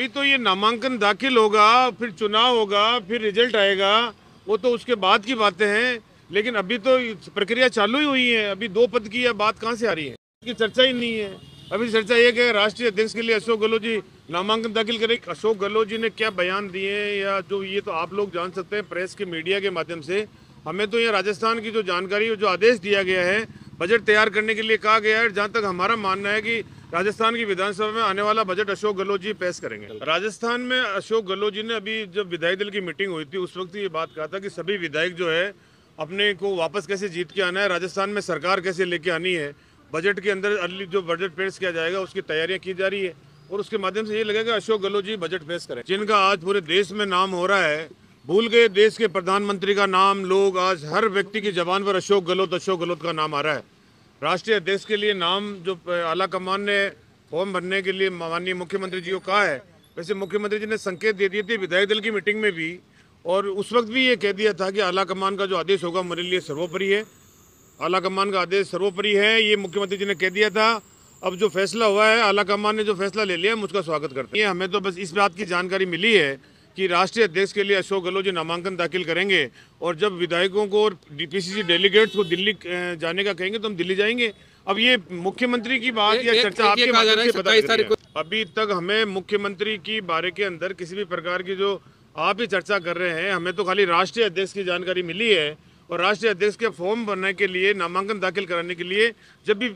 अभी तो ये नामांकन दाखिल होगा फिर चुनाव होगा फिर रिजल्ट आएगा वो तो उसके बाद की बातें हैं लेकिन अभी तो प्रक्रिया चालू ही हुई है अभी दो पद की यह बात कहाँ से आ रही है की चर्चा ही नहीं है अभी चर्चा ये कि राष्ट्रीय अध्यक्ष के लिए अशोक गहलोत जी नामांकन दाखिल करें अशोक गहलोत जी ने क्या बयान दिए या जो ये तो आप लोग जान सकते हैं प्रेस के मीडिया के माध्यम से हमें तो ये राजस्थान की जो जानकारी जो आदेश दिया गया है बजट तैयार करने के लिए कहा गया है जहाँ तक हमारा मानना है कि राजस्थान की विधानसभा में आने वाला बजट अशोक गहलोत जी पेश करेंगे राजस्थान में अशोक गहलोत जी ने अभी जब विधायक दल की मीटिंग हुई थी उस वक्त ये बात कहा था कि सभी विधायक जो है अपने को वापस कैसे जीत के आना है राजस्थान में सरकार कैसे लेके आनी है बजट के अंदर अर्ली जो बजट पेश किया जाएगा उसकी तैयारियां की जा रही है और उसके माध्यम से ये लगेगा अशोक गहलोत जी बजट पेश करें जिनका आज पूरे देश में नाम हो रहा है भूल गए देश के प्रधानमंत्री का नाम लोग आज हर व्यक्ति की जबान पर अशोक गहलोत अशोक गहलोत का नाम आ रहा है राष्ट्रीय अध्यक्ष के लिए नाम जो आला कमान ने फॉर्म भरने के लिए माननीय मुख्यमंत्री जी को कहा है वैसे मुख्यमंत्री जी ने संकेत दे दिए थे विधायक दल की मीटिंग में भी और उस वक्त भी ये कह दिया था कि आला कमान का जो आदेश होगा मेरे लिए सर्वोपरि है आला कमान का आदेश सर्वोपरि है ये मुख्यमंत्री जी ने कह दिया था अब जो फैसला हुआ है आला कमान ने जो फैसला ले लिया हम उसका स्वागत करते हैं हमें तो बस इस बात की जानकारी मिली है कि राष्ट्रीय अध्यक्ष के लिए अशोक गहलोत जी नामांकन दाखिल करेंगे और जब विधायकों को और डीपीसीसी डेलीगेट्स को दिल्ली जाने का कहेंगे तो हम दिल्ली जाएंगे अब ये मुख्यमंत्री की बात या चर्चा आपके से अभी तक हमें मुख्यमंत्री की बारे के अंदर किसी भी प्रकार की जो आप ही चर्चा कर रहे हैं हमें तो खाली राष्ट्रीय अध्यक्ष की जानकारी मिली है और राष्ट्रीय अध्यक्ष के फॉर्म भरने के लिए नामांकन दाखिल कराने के लिए जब भी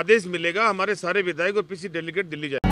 आदेश मिलेगा हमारे सारे विधायक और पीसी डेलीगेट दिल्ली जाए